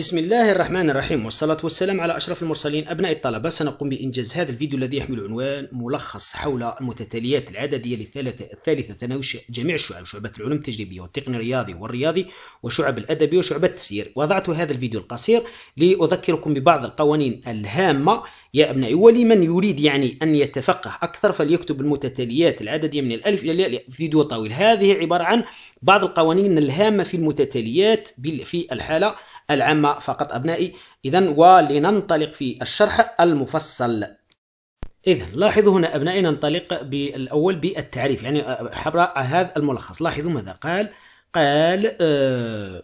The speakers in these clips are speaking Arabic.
بسم الله الرحمن الرحيم والصلاة والسلام على أشرف المرسلين أبناء الطلبة سنقوم بإنجاز هذا الفيديو الذي يحمل عنوان ملخص حول المتتاليات العددية للثالثة الثالثة ثانوي جميع الشعب شعبة العلوم التجريبية والتقني الرياضي والرياضي وشعب الأدبي وشعبة التسيير وضعت هذا الفيديو القصير لأذكركم ببعض القوانين الهامة يا أبنائي ولمن يريد يعني أن يتفقه أكثر فليكتب المتتاليات العددية من الألف إلى الياء فيديو طويل هذه عبارة عن بعض القوانين الهامة في المتتاليات في الحالة العامة فقط أبنائي إذا ولننطلق في الشرح المفصل إذا لاحظوا هنا أبنائي ننطلق بالأول بالتعريف يعني عبر هذا الملخص لاحظوا ماذا قال قال آه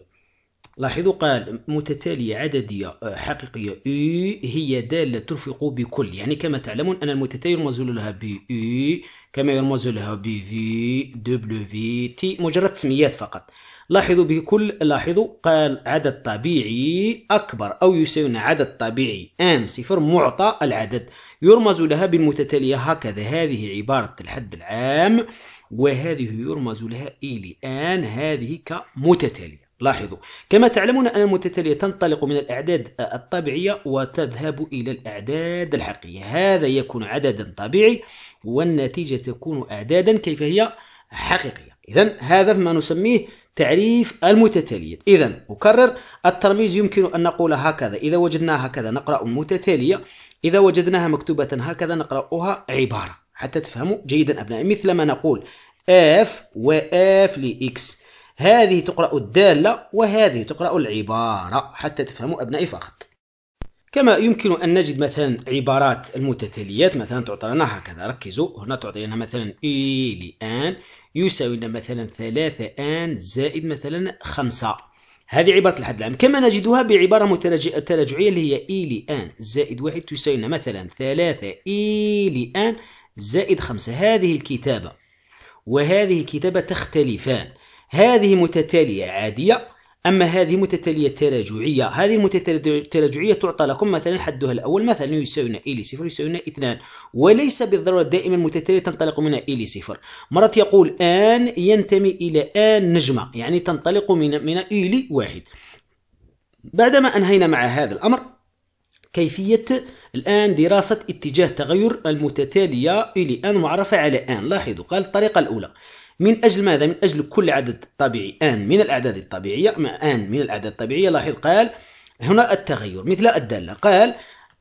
لاحظوا قال متتالية عددية آه، حقيقية إي هي دالة ترفق بكل يعني كما تعلمون أن المتتالية يرمز لها بـ إي كما يرمز لها بـ في دبليو في تي مجرد تسميات فقط لاحظوا بكل لاحظوا قال عدد طبيعي أكبر أو يساوي عدد طبيعي n صفر معطى العدد يرمز لها بالمتتالية هكذا هذه عبارة الحد العام وهذه يرمز لها إلى آن هذه كمتتالية لاحظوا كما تعلمون أن المتتالية تنطلق من الأعداد الطبيعية وتذهب إلى الأعداد الحقيقية هذا يكون عددا طبيعي والنتيجة تكون أعدادا كيف هي حقيقية إذا هذا ما نسميه تعريف المتتالية إذا أكرر الترميز يمكن أن نقول هكذا إذا وجدناها هكذا نقرأ متتالية إذا وجدناها مكتوبة هكذا نقرأها عبارة حتى تفهموا جيدا أبنائي مثل ما نقول F و F لإكس هذه تقرأ الدالة وهذه تقرأ العبارة حتى تفهموا أبنائي فقط كما يمكن أن نجد مثلا عبارات المتتاليات مثلا تعطى لنا هكذا ركزوا هنا تعطي لنا مثلا إي آن يساوي لنا مثلا ثلاثة آن زائد مثلا خمسة هذه عبارة الحد العام كما نجدها بعبارة تراجعية اللي هي إي آن زائد واحد تساوي لنا مثلا ثلاثة إي آن زائد خمسة هذه الكتابة وهذه الكتابة تختلفان هذه متتالية عادية أما هذه متتالية تراجعية هذه المتتالية التراجعية تعطى لكم مثلا حدها الأول مثلا يساوينا إي صفر يساوينا اثنان وليس بالضرورة دائما متتالية تنطلق من إي صفر مرات يقول آن ينتمي إلى آن نجمة يعني تنطلق من من إي واحد بعدما أنهينا مع هذا الأمر كيفية الآن دراسة اتجاه تغير المتتالية إلى آن معرفة على آن لاحظوا قال الطريقة الأولى من أجل ماذا؟ من أجل كل عدد طبيعي ان من الأعداد الطبيعية ان من الأعداد الطبيعية لاحظ قال هنا التغير مثل الدالة قال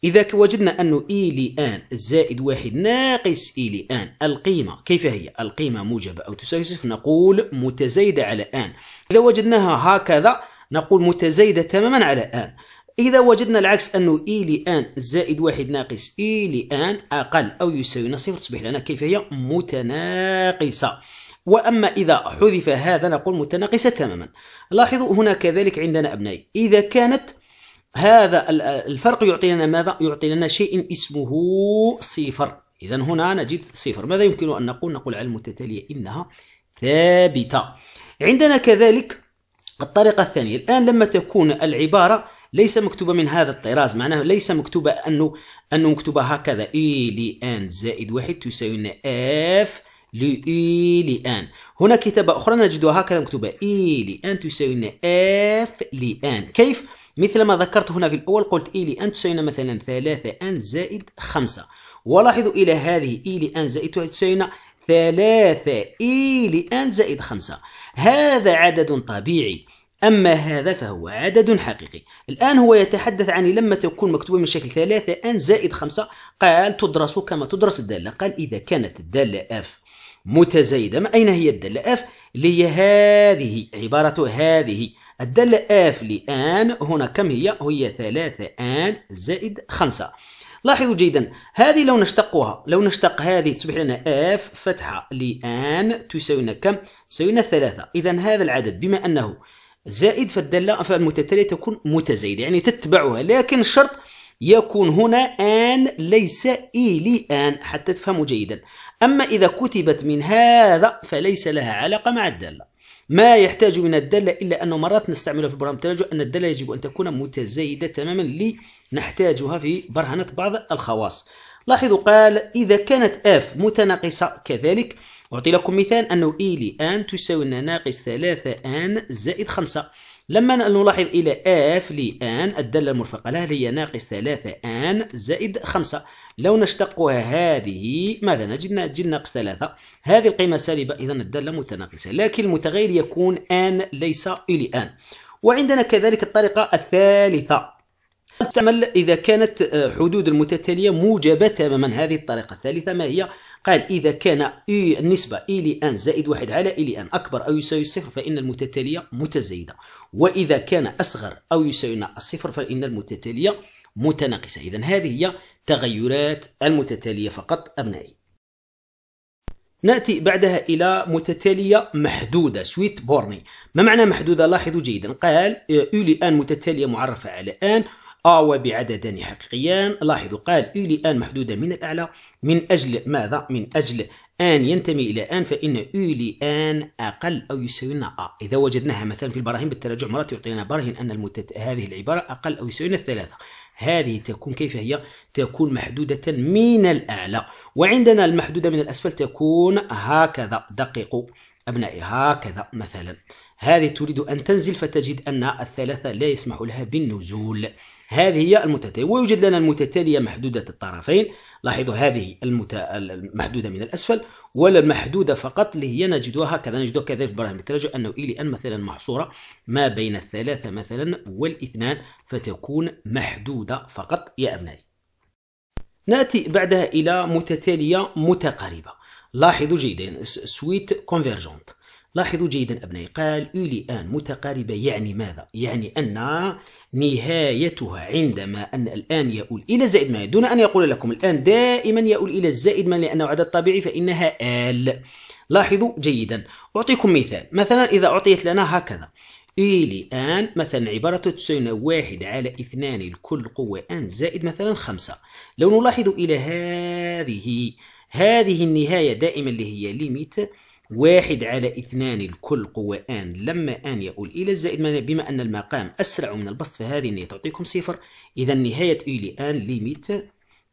إذا وجدنا أن إي e لآن زائد واحد ناقص إي e لآن القيمة كيف هي؟ القيمة موجبة أو تساوي صفر نقول متزايدة على آن إذا وجدناها هكذا نقول متزايدة تماما على آن إذا وجدنا العكس أنه إي لآن زائد واحد ناقص إي e لآن أقل أو يساوي صفر تصبح لنا كيف هي؟ متناقصة وأما إذا حذف هذا نقول متناقصة تماما لاحظوا هنا كذلك عندنا أبنائي إذا كانت هذا الفرق يعطي لنا ماذا؟ يعطي لنا شيء اسمه صفر إذا هنا نجد صفر ماذا يمكن أن نقول؟ نقول على المتتالية إنها ثابتة عندنا كذلك الطريقة الثانية الآن لما تكون العبارة ليس مكتوبة من هذا الطراز معناه ليس مكتوبة أنه أنه مكتوبة هكذا إي لأن زائد واحد تساوي لنا اف ان هنا كتابة أخرى نجدها هكذا مكتوبة إي ان تساوي إف لآن كيف؟ مثل ما ذكرت هنا في الأول قلت إي ان تساوي مثلا ثلاثة أن زائد خمسة ولاحظوا إلى هذه إي ان زائد 3 تساوي ثلاثة ان زائد خمسة هذا عدد طبيعي أما هذا فهو عدد حقيقي الآن هو يتحدث عن لما تكون مكتوبة من شكل ثلاثة أن زائد خمسة قال تدرس كما تدرس الدالة قال إذا كانت الدالة F متزايدة ما أين هي الدالة اف لي هذه عبارة هذه الدالة اف لآن هنا كم هي هي ثلاثة آن زائد خمسة لاحظوا جيدا هذه لو نشتقها لو نشتق هذه تصبح لنا اف فتحة لآن تساوينا كم تساوينا ثلاثة إذا هذا العدد بما أنه زائد فالدالة فالمتتالية تكون متزايدة يعني تتبعها لكن الشرط يكون هنا آن ليس لي آن حتى تفهموا جيدا أما إذا كتبت من هذا فليس لها علاقة مع الدالة ما يحتاج من الدالة إلا أنه مرات نستعملها في برامج التلاجع أن الدالة يجب أن تكون متزايدة تماما لنحتاجها في برهنة بعض الخواص لاحظوا قال إذا كانت اف متناقصة كذلك أعطي لكم مثال أنه إيلي آن تساوي ناقص ثلاثة آن زائد خمسة لما نلاحظ إلى آف لآن الدالة المرفقة لها هي ناقص 3 آن زائد 5 لو نشتقها هذه ماذا نجد؟ نجد ناقص 3 هذه القيمة سالبة إذا الدالة متناقصة لكن المتغير يكون آن ليس إلي آن وعندنا كذلك الطريقة الثالثة تعمل إذا كانت حدود المتتالية موجبة تماما هذه الطريقة الثالثة ما هي؟ قال إذا كان إي النسبة إي لي أن زائد واحد على إي لي أن أكبر أو يساوي صفر فإن المتتالية متزايدة وإذا كان أصغر أو يساوي الصفر فإن المتتالية متناقصة إذا هذه هي تغيرات المتتالية فقط أبنائي نأتي بعدها إلى متتالية محدودة سويت بورني ما معنى محدودة لاحظوا جيدا قال أولي آن متتالية معرفة على آن وبعددين حقيقيان لاحظوا قال يو أن محدودة من الأعلى من أجل ماذا؟ من أجل آن ينتمي إلى آن فإن يو أن أقل أو يساوي لنا آ إذا وجدناها مثلا في البراهين بالتراجع مرات يعطينا براهين أن المتت... هذه العبارة أقل أو يساوي لنا الثلاثة هذه تكون كيف هي؟ تكون محدودة من الأعلى وعندنا المحدودة من الأسفل تكون هكذا دقيقوا أبنائي هكذا مثلا هذه تريد أن تنزل فتجد أن الثلاثة لا يسمح لها بالنزول هذه هي المتتالية ويوجد لنا المتتالية محدودة الطرفين لاحظوا هذه المت... المحدودة من الأسفل ولا المحدودة فقط اللي هي نجدها هكذا نجدها كذا في برنامج التراجع أنه إلى أن مثلا محصورة ما بين الثلاثة مثلا والاثنان فتكون محدودة فقط يا أبنائي نأتي بعدها إلى متتالية متقاربة لاحظوا جيدا سويت كونفيرجونت لاحظوا جيدا أبنائي قال إلي آن متقاربة يعني ماذا؟ يعني أن نهايتها عندما أن الآن يؤول إلى زائد ما دون أن يقول لكم الآن دائما يؤول إلى الزائد ما لأنه عدد طبيعي فإنها آل لاحظوا جيدا أعطيكم مثال مثلا إذا أعطيت لنا هكذا إلي آن مثلا عبارة تساوي واحد على اثنان الكل قوة آن زائد مثلا خمسة لو نلاحظ إلى هذه هذه النهاية دائما اللي هي ليميت واحد على اثنان الكل قوة آن لما آن يؤول إلى الزائد بما أن المقام أسرع من البسط فهذه النهاية تعطيكم صفر إذا نهاية اي آن ليميت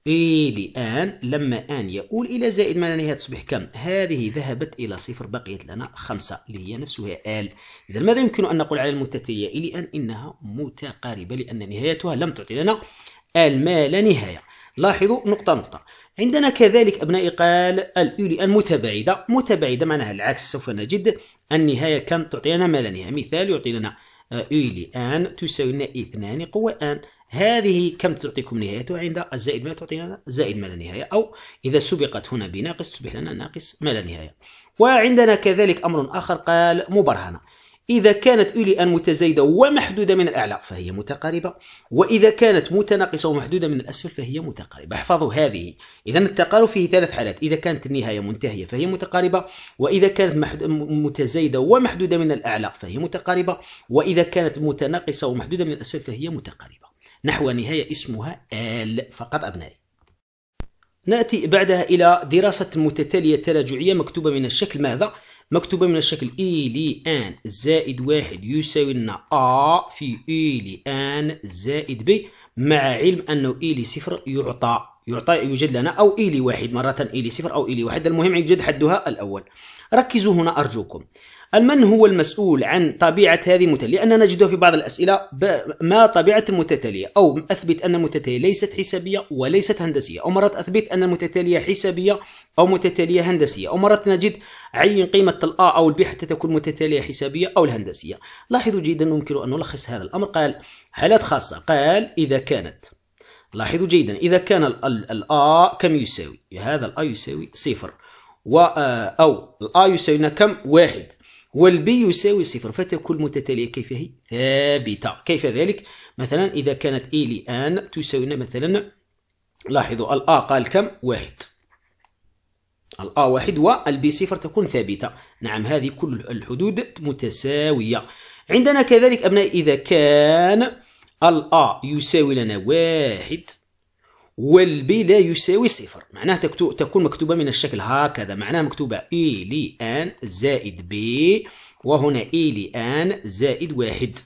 اي آن لما آن يؤول إلى زائد ما نهاية تصبح كم؟ هذه ذهبت إلى صفر بقيت لنا خمسة اللي هي نفسها آل إذا ماذا يمكن أن نقول على المتتالية اي آن إنها متقاربة لأن نهايتها لم تعطي لنا آل ما لا نهاية لاحظوا نقطة نقطة عندنا كذلك أبنائي قال الأولي المتباعدة متباعدة معناها العكس سوف نجد النهاية كم تعطينا ما لا نهاية مثال يعطي لنا أولي آن تساوي لنا اثنان قوة آن هذه كم تعطيكم نهايتها عند الزائد ما تعطينا زائد ما لا نهاية أو إذا سبقت هنا بناقص تصبح لنا ناقص ما لا نهاية وعندنا كذلك أمر آخر قال مبرهنة إذا كانت أولي أن متزايدة ومحدودة من الأعلى فهي متقاربة وإذا كانت متناقصة ومحدودة من الأسفل فهي متقاربة احفظوا هذه إذا التقارب فيه ثلاث حالات إذا كانت النهاية منتهية فهي متقاربة وإذا كانت متزايدة ومحدودة من الأعلى فهي متقاربة وإذا كانت متناقصة ومحدودة من الأسفل فهي متقاربة نحو نهاية اسمها آل فقط أبنائي نأتي بعدها إلى دراسة متتالية تراجعية مكتوبة من الشكل ماذا؟ مكتوبة من الشكل إي لي آن زائد واحد يساوي لنا أ في إي لي آن زائد بي مع علم أنه إي e لي صفر يعطى يعطى يوجد لنا أو إي e لي واحد مرة إي e لي صفر أو إي لي واحد المهم يوجد حدها الأول ركزوا هنا أرجوكم من هو المسؤول عن طبيعة هذه المتتالية لأننا نجده في بعض الأسئلة ما طبيعة المتتالية أو أثبت أن المتتالية ليست حسابية وليست هندسية أو مرات أثبت أن المتتالية حسابية أو متتالية هندسية أو مرات نجد عين قيمة الأ أو البي حتى تكون متتالية حسابية أو الهندسية لاحظوا جيدا يمكن أن نلخص هذا الأمر قال حالات خاصة قال إذا كانت لاحظوا جيدا إذا كان الأ كم يساوي هذا الأ يساوي صفر و أو الأ يساوي كم واحد والبي يساوي صفر فتكون متتالية كيف هي؟ ثابتة كيف ذلك؟ مثلا إذا كانت إي e لآن تساوي مثلا لاحظوا الأ قال كم؟ واحد الأ واحد والبي صفر تكون ثابتة نعم هذه كل الحدود متساوية عندنا كذلك أبنائي إذا كان الأ يساوي لنا واحد والبي لا يساوي صفر معناها تكون مكتوبة من الشكل هكذا معناها مكتوبة إي e لي آن زائد بي وهنا إي e لي آن زائد واحد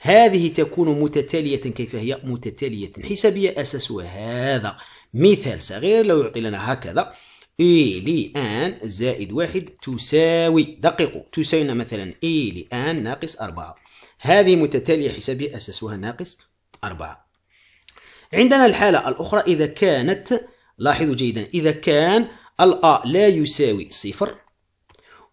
هذه تكون متتالية كيف هي متتالية حسابية أساسها هذا مثال صغير لو يعطي لنا هكذا إي e لي آن زائد واحد تساوي دققوا تساوينا مثلا إي لي آن ناقص أربعة هذه متتالية حسابية أساسها ناقص أربعة عندنا الحالة الأخرى إذا كانت لاحظوا جيدا إذا كان الأ لا يساوي صفر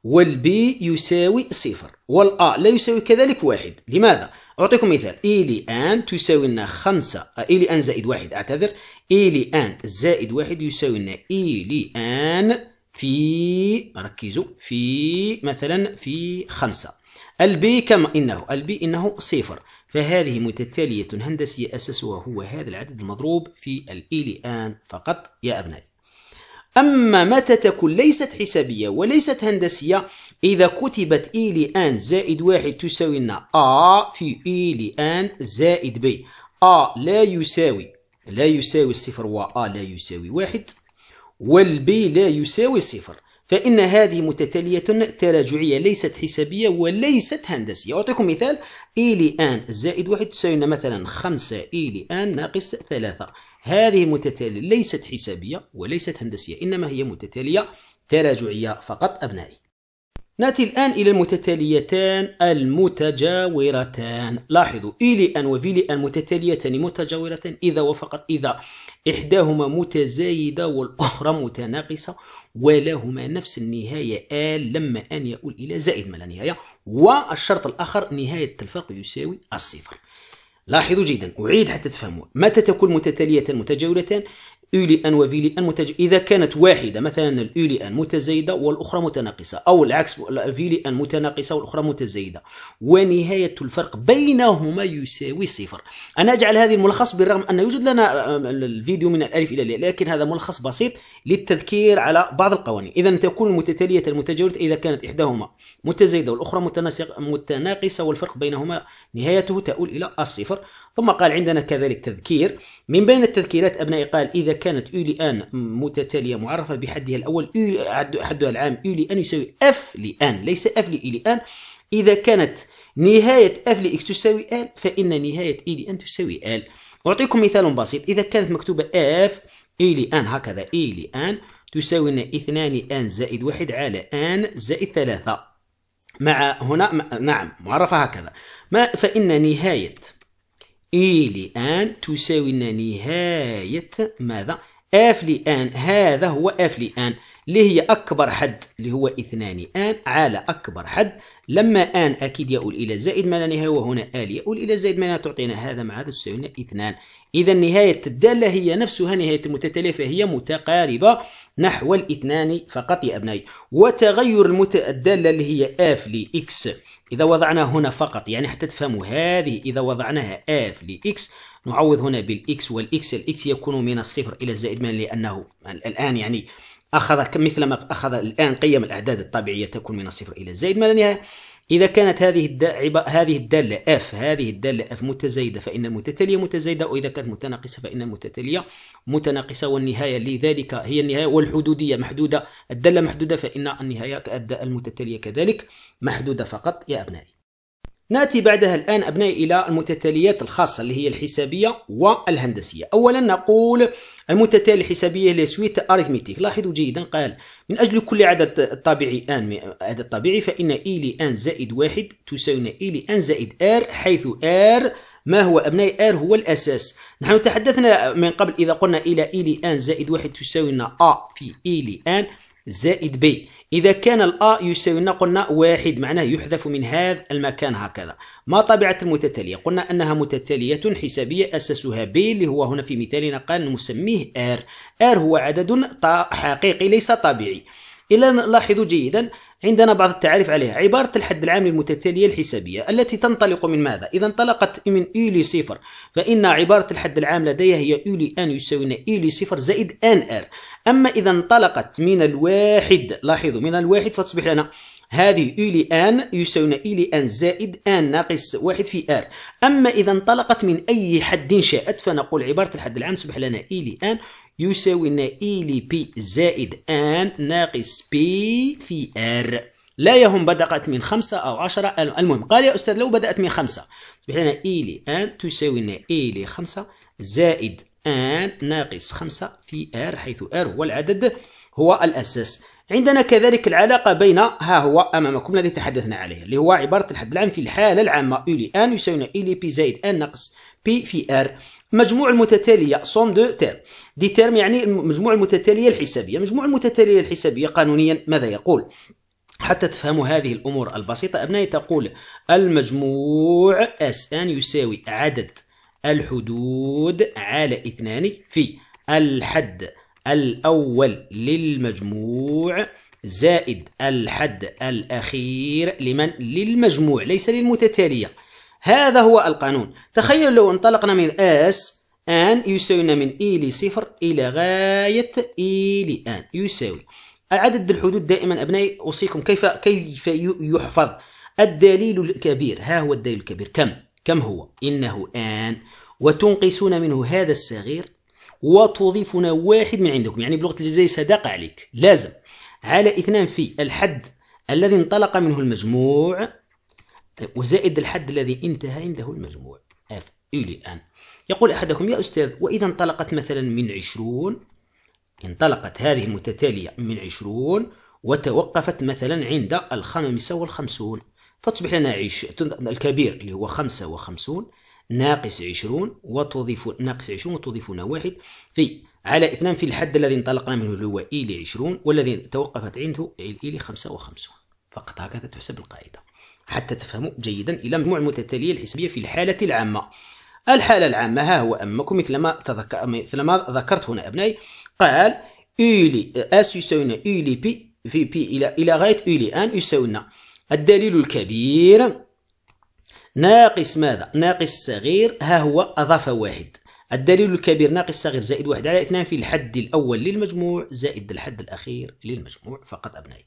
والبي يساوي صفر والأ لا يساوي كذلك واحد لماذا؟ أعطيكم مثال إيلي e أن تساوي لنا خمسة إيلي آه، e أن زائد واحد أعتذر إيلي e أن زائد واحد يساوي لنا إيلي أن في ركزوا في مثلا في خمسة البي كما إنه البي إنه صفر فهذه متتالية هندسية أساسها هو هذا العدد المضروب في الإيليان فقط يا أبنائي أما متى تكون ليست حسابية وليست هندسية إذا كتبت إي آن زائد واحد تساوي لنا أ في إي آن زائد بي أ لا يساوي لا يساوي الصفر وأ لا يساوي واحد والبي لا يساوي صفر فإن هذه متتالية تراجعية ليست حسابية وليست هندسية أعطيكم مثال إيلي e آن زائد واحد تساوينا مثلا خمسة إيلي e آن ناقص ثلاثة هذه متتالية ليست حسابية وليست هندسية إنما هي متتالية تراجعية فقط أبنائي نأتي الآن إلى المتتاليتان المتجاورتان لاحظوا إيلي e آن وفيلي آن متتاليتان متجاورتان إذا وفقط إذا إحداهما متزايدة والأخرى متناقصة ولهما نفس النهاية آل لما أن يؤول إلى زائد من لا نهاية والشرط الآخر نهاية الفرق يساوي الصفر لاحظوا جيدا أعيد حتى تفهموا متى تكون متتالية متجاولة أولي أن وفيلي أن متج... إذا كانت واحدة مثلا الأولي أن متزايدة والأخرى متناقصة أو العكس فيلي أن متناقصة والأخرى متزايدة ونهاية الفرق بينهما يساوي صفر أنا أجعل هذه الملخص بالرغم أن يوجد لنا آه، آه، الفيديو من الألف إلى الياء لكن هذا ملخص بسيط للتذكير على بعض القوانين إذا تكون متتالية المتجاورة إذا كانت إحداهما متزايدة والأخرى متناقصة والفرق بينهما نهايته تؤول إلى الصفر ثم قال عندنا كذلك تذكير من بين التذكيرات أبنائي قال إذا كانت اولي ان متتالية معرفة بحدها الأول حدها العام اولي ان يساوي أف لأن ليس أف ان إذا كانت نهاية أف لإكس تساوي آل فإن نهاية إي لأن تساوي آل أعطيكم مثال بسيط إذا كانت مكتوبة f إلي أن هكذا إلي أن تساوي لنا إثنان أن زائد واحد على أن زائد ثلاثة مع هنا نعم معرفة هكذا ما فإن نهاية إلي أن تساوي لنا نهاية ماذا؟ f لان هذا هو f لان اللي هي أكبر حد اللي هو اثنان آن على أكبر حد لما آن أكيد يؤول إلى زائد ما لا نهاية وهنا آل يؤول إلى زائد ما لا تعطينا هذا مع هذا تساوينا اثنان إذا نهاية الدالة هي نفسها نهاية المتتالية فهي متقاربة نحو الاثنان فقط يا أبنائي وتغير الدالة اللي هي آف لإكس إذا وضعنا هنا فقط يعني حتى تفهموا هذه إذا وضعناها آف لإكس نعوض هنا بالإكس والإكس الإكس يكون من الصفر إلى زائد ما لأنه الآن يعني أخذ مثل ما أخذ الآن قيم الأعداد الطبيعية تكون من الصفر إلى الزائد ما لا نهاية إذا كانت هذه الداعبة هذه الدالة اف هذه الدالة اف متزايدة فإن المتتالية متزايدة وإذا كانت متناقصة فإن المتتالية متناقصة والنهاية لذلك هي النهاية والحدودية محدودة الدالة محدودة فإن النهاية المتتالية كذلك محدودة فقط يا أبنائي ناتي بعدها الآن أبنائي إلى المتتاليات الخاصة اللي هي الحسابية والهندسية أولا نقول المتتالية الحسابية لسويت أريثميتيك لاحظوا جيدا قال من أجل كل عدد طبيعي ان عدد طبيعي فإن إي e لان زائد واحد تساوي إي e لان زائد ار حيث ار ما هو أبنائي ار هو الأساس نحن تحدثنا من قبل إذا قلنا إلى إي e لان زائد واحد تساوي أ في إي لان زائد بي إذا كان الأ يساوي لنا قلنا واحد معناه يحذف من هذا المكان هكذا ما طبيعة المتتالية قلنا أنها متتالية حسابية أساسها ب اللي هو هنا في مثالنا قال نسميه R R هو عدد حقيقي ليس طبيعي إلا لاحظوا جيدا عندنا بعض التعاريف عليها عبارة الحد العام للمتتالية الحسابية التي تنطلق من ماذا؟ إذا انطلقت من إيلي e صفر فإن عبارة الحد العام لديها هي إيلي e أن يساوي إيلي e صفر زائد أن آر أما إذا انطلقت من الواحد لاحظوا من الواحد فتصبح لنا هذه إيلي أن يساوي إيلي أن زائد أن ناقص واحد في آر أما إذا انطلقت من أي حد شاءت فنقول عبارة الحد العام تصبح لنا إيلي أن يساوي لنا اي لي بي زائد ان ناقص بي في ار لا يهم بدأت من خمسة أو عشرة المهم قال يا أستاذ لو بدأت من خمسة تصبح لنا اي لي ان تساوي لنا اي لي خمسة زائد ان ناقص خمسة في ار حيث ار هو العدد هو الأساس عندنا كذلك العلاقة بين ها هو أمامكم الذي تحدثنا عليه اللي هو عبارة الحد العام في الحالة العامة لي أن يساوي لي بي زائد أن ناقص بي في آر مجموع المتتالية صوم دو تيرم دي تيرم يعني المجموع المتتالية الحسابية مجموع المتتالية الحسابية قانونيا ماذا يقول؟ حتى تفهموا هذه الأمور البسيطة أبنائي تقول المجموع أس أن يساوي عدد الحدود على اثنان في الحد الأول للمجموع زائد الحد الأخير لمن للمجموع ليس للمتتالية هذا هو القانون تخيل لو انطلقنا من اس آن يساوينا من إي لصفر إلى غاية إي لآن يساوي عدد الحدود دائما أبنائي أوصيكم كيف كيف يحفظ الدليل الكبير ها هو الدليل الكبير كم كم هو إنه آن وتنقصون منه هذا الصغير وتضيفون واحد من عندكم يعني بلغة الجزائر صداقة عليك لازم على اثنان في الحد الذي انطلق منه المجموع وزائد الحد الذي انتهى عنده المجموع اف الي ان يقول احدكم يا استاذ واذا انطلقت مثلا من 20 انطلقت هذه المتتاليه من 20 وتوقفت مثلا عند ال 55 فتصبح لنا عش... الكبير اللي هو 55 ناقص 20 وتضيف ناقص 20 وتضيف هنا واحد في على اثنان في الحد الذي انطلقنا منه اللي هو اي e 20 والذي توقفت عنده اي 55 e فقط هكذا تحسب القاعده حتى تفهموا جيدا إلى مجموع المتتالية الحسابية في الحالة العامة الحالة العامة ها هو أمكم مثل ما تذكر مثل ما ذكرت هنا أبنائي قال إولي أس يساوينا إولي بي في بي إلى إلى غاية إولي أن يساوينا الدليل الكبير ناقص ماذا؟ ناقص صغير ها هو أضاف واحد الدليل الكبير ناقص صغير زائد واحد على اثنان في الحد الأول للمجموع زائد الحد الأخير للمجموع فقط أبنائي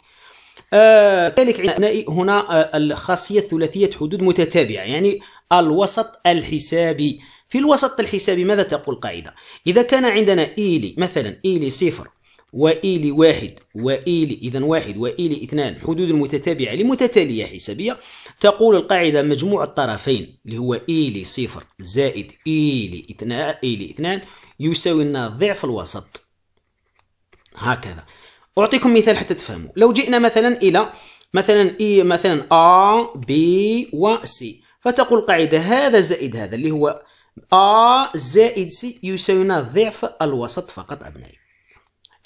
آه، كذلك آه هنا آه الخاصية ثلاثية حدود متتابعة يعني الوسط الحسابي في الوسط الحسابي ماذا تقول القاعدة؟ إذا كان عندنا إيلي مثلا إيلي صفر وإيلي واحد وإيلي إذا واحد وإيلي اثنان حدود متتابعة لمتتالية حسابية تقول القاعدة مجموع الطرفين اللي هو إيلي صفر زائد إيلي اثنان إيلي اثنان يساوي لنا ضعف الوسط هكذا اعطيكم مثال حتى تفهموا لو جئنا مثلا الى مثلا اي مثلا ا بي وسي فتقول قاعده هذا زائد هذا اللي هو ا زائد سي يساوينا ضعف الوسط فقط ابنائي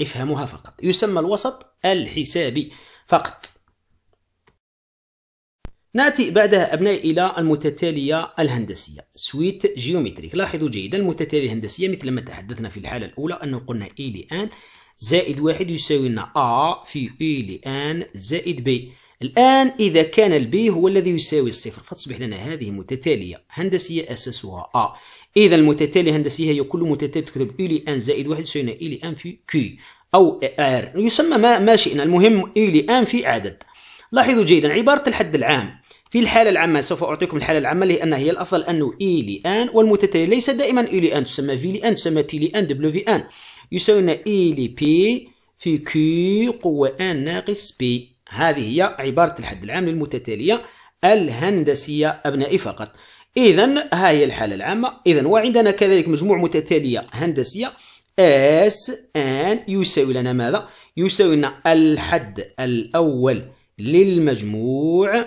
افهموها فقط يسمى الوسط الحسابي فقط ناتي بعدها أبنائي إلى المتتالية الهندسية سويت جيومتريك لاحظوا جيدا المتتالية الهندسية مثل ما تحدثنا في الحالة الأولى أنه قلنا إي لآن زائد واحد يساوي لنا A في E لآن زائد B الآن إذا كان البي هو الذي يساوي الصفر فتصبح لنا هذه متتالية هندسية أساسها A إذا المتتالية هندسية هي كل متتالية تكتب إي e لآن زائد واحد يساوي لنا إي e لآن في كي أو R يسمى ما, ما شئنا المهم إي e لآن في عدد لاحظوا جيدا عبارة الحد العام في الحالة العامة سوف أعطيكم الحالة العامة لأنها هي الأفضل أنه إي لآن والمتتالية ليس دائما إي لآن تسمى في لآن تسمى تي لآن دبليو في آن يساوينا إي لي بي في كي قوة ان ناقص بي هذه هي عبارة الحد العام للمتتالية الهندسية أبنائي فقط إذا ها هي الحالة العامة إذا وعندنا كذلك مجموع متتالية هندسية اس ان يساوي لنا ماذا؟ يساوي لنا الحد الأول للمجموع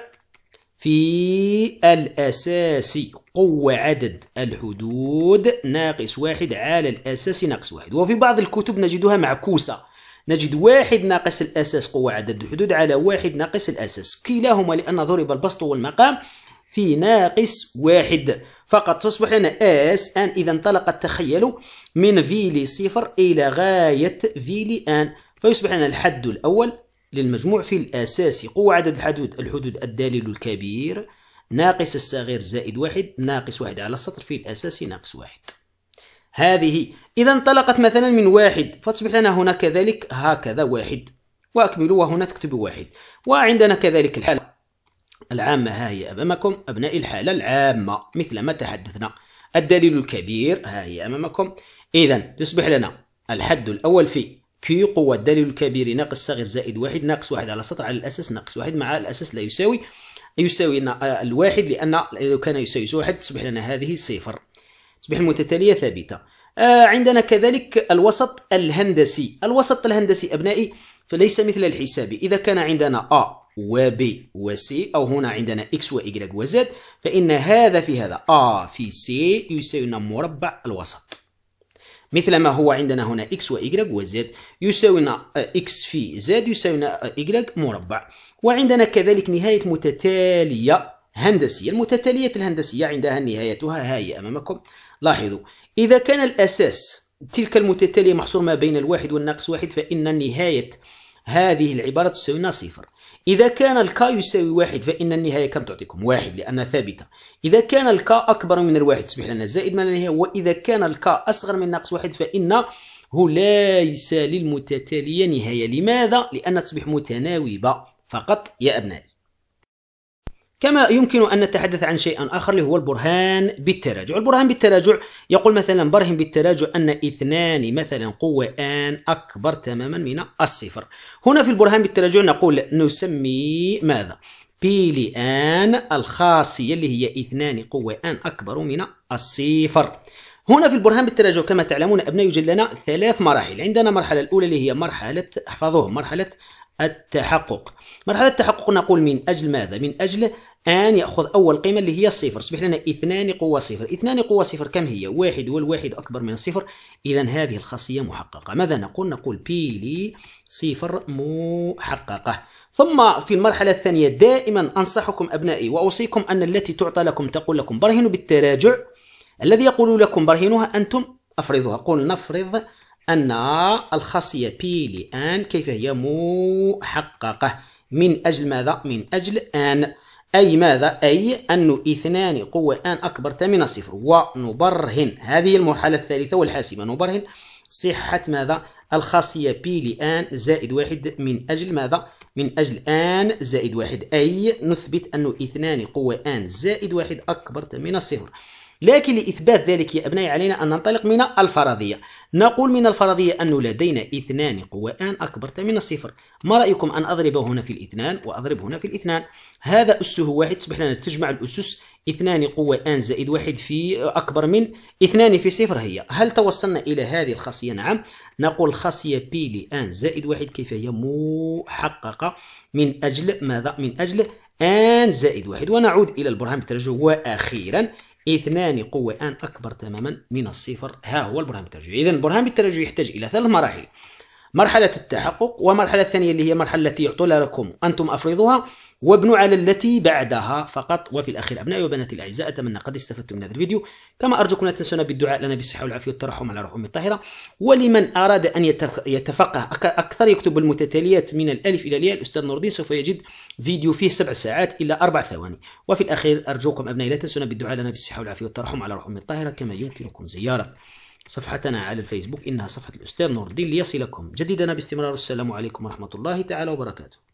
في الأساس قوة عدد الحدود ناقص واحد على الأساس ناقص واحد وفي بعض الكتب نجدها معكوسة نجد واحد ناقص الأساس قوة عدد الحدود على واحد ناقص الأساس كلاهما لأن ضرب البسط والمقام في ناقص واحد فقط تصبح لنا اس ان إذا انطلقت التخيل من في لصفر إلى غاية في لان فيصبح لنا الحد الأول للمجموع في الأساس قوة عدد الحدود الحدود الدليل الكبير ناقص الصغير زائد واحد ناقص واحد على السطر في الأساس ناقص واحد هذه إذا انطلقت مثلا من واحد فتصبح لنا هنا كذلك هكذا واحد وأكمل وهنا تكتب واحد وعندنا كذلك الحالة العامة ها هي أمامكم أبناء الحالة العامة مثل ما تحدثنا الدليل الكبير ها هي أمامكم إذا يصبح لنا الحد الأول في كي قوة الدليل الكبير ناقص صغير زائد واحد ناقص واحد على سطر على الأساس ناقص واحد مع الأساس لا يساوي يساوي لنا آه، الواحد لأن إذا كان يساوي واحد تصبح لنا هذه صفر تصبح المتتالية ثابتة آه عندنا كذلك الوسط الهندسي الوسط الهندسي أبنائي فليس مثل الحساب إذا كان عندنا ب و س أو هنا عندنا X و وZ فإن هذا في هذا أ في س يساوي مربع الوسط مثل ما هو عندنا هنا x و y و z يساوينا آه، x في z يساوينا آه، y مربع وعندنا كذلك نهاية متتالية هندسية المتتالية الهندسية عندها نهايتها ها هي أمامكم لاحظوا إذا كان الأساس تلك المتتالية محصور ما بين الواحد والناقص واحد فإن نهاية هذه العبارة تساوينا صفر إذا كان الكا يساوي واحد فإن النهاية كم تعطيكم؟ واحد لأنها ثابتة إذا كان الكا أكبر من الواحد تصبح لنا زائد من النهاية وإذا كان الكا أصغر من ناقص واحد فإنه ليس للمتتالية نهاية لماذا؟ لأنها تصبح متناوبة فقط يا أبنائي كما يمكن أن نتحدث عن شيء آخر اللي هو البرهان بالتراجع البرهان بالتراجع يقول مثلا برهن بالتراجع أن اثنان مثلا قوة آن أكبر تماما من الصفر هنا في البرهان بالتراجع نقول نسمي ماذا بي لآن الخاصية اللي هي اثنان قوة آن أكبر من الصفر هنا في البرهان بالتراجع كما تعلمون أبناء يوجد لنا ثلاث مراحل عندنا المرحلة الأولى اللي هي مرحلة احفظوه مرحلة التحقق مرحلة التحقق نقول من أجل ماذا؟ من أجل أن يأخذ أول قيمة اللي هي الصفر تصبح لنا اثنان قوة صفر اثنان قوة صفر كم هي؟ واحد والواحد أكبر من الصفر إذا هذه الخاصية محققة ماذا نقول؟ نقول بي لي صفر محققة ثم في المرحلة الثانية دائما أنصحكم أبنائي وأوصيكم أن التي تعطى لكم تقول لكم برهنوا بالتراجع الذي يقول لكم برهنوها أنتم أفرضها قل نفرض أن الخاصية P لآن كيف هي محققة من أجل ماذا؟ من أجل آن أي ماذا؟ أي أن اثنان قوة آن أكبر من صفر ونبرهن هذه المرحلة الثالثة والحاسمة نبرهن صحة ماذا؟ الخاصية P لآن زائد واحد من أجل ماذا؟ من أجل آن زائد واحد أي نثبت أن اثنان قوة آن زائد واحد أكبر من صفر لكن لإثبات ذلك يا أبنائي علينا أن ننطلق من الفرضية نقول من الفرضية أن لدينا اثنان قوان أكبر من الصفر ما رأيكم أن أضرب هنا في الاثنان وأضرب هنا في الاثنان هذا أسه واحد تصبح لنا تجمع الأسس اثنان قوان زائد واحد في أكبر من اثنان في صفر هي هل توصلنا إلى هذه الخاصية نعم نقول خاصية بي لان زائد واحد كيف هي محققة من أجل ماذا من أجل ان زائد واحد ونعود الى البرهان الترجي واخيرا اثنان قوة ان اكبر تماما من الصفر ها هو البرهان الترجي اذا البرهان الترجي يحتاج الى ثلاث مراحل مرحلة التحقق ومرحلة ثانية اللي هي مرحلة التي يعطونها لكم أنتم أفرضوها وابنوا على التي بعدها فقط وفي الأخير أبنائي وبناتي الأعزاء أتمنى قد استفدتم من هذا الفيديو كما أرجوكم لا تنسونا بالدعاء لنا بالصحة والعافية والترحم على روح أمي الطاهرة ولمن أراد أن يتفقه أكثر يكتب المتتاليات من الألف إلى الياء الأستاذ نوردين سوف يجد فيديو فيه سبع ساعات إلى أربع ثواني وفي الأخير أرجوكم أبنائي لا تنسونا بالدعاء لنا بالصحة والعافية والترحم على روح أمي الطاهرة كما يمكنكم زيارة صفحتنا على الفيسبوك إنها صفحة الأستاذ نور الدين ليصلكم جديدنا باستمرار السلام عليكم ورحمة الله تعالى وبركاته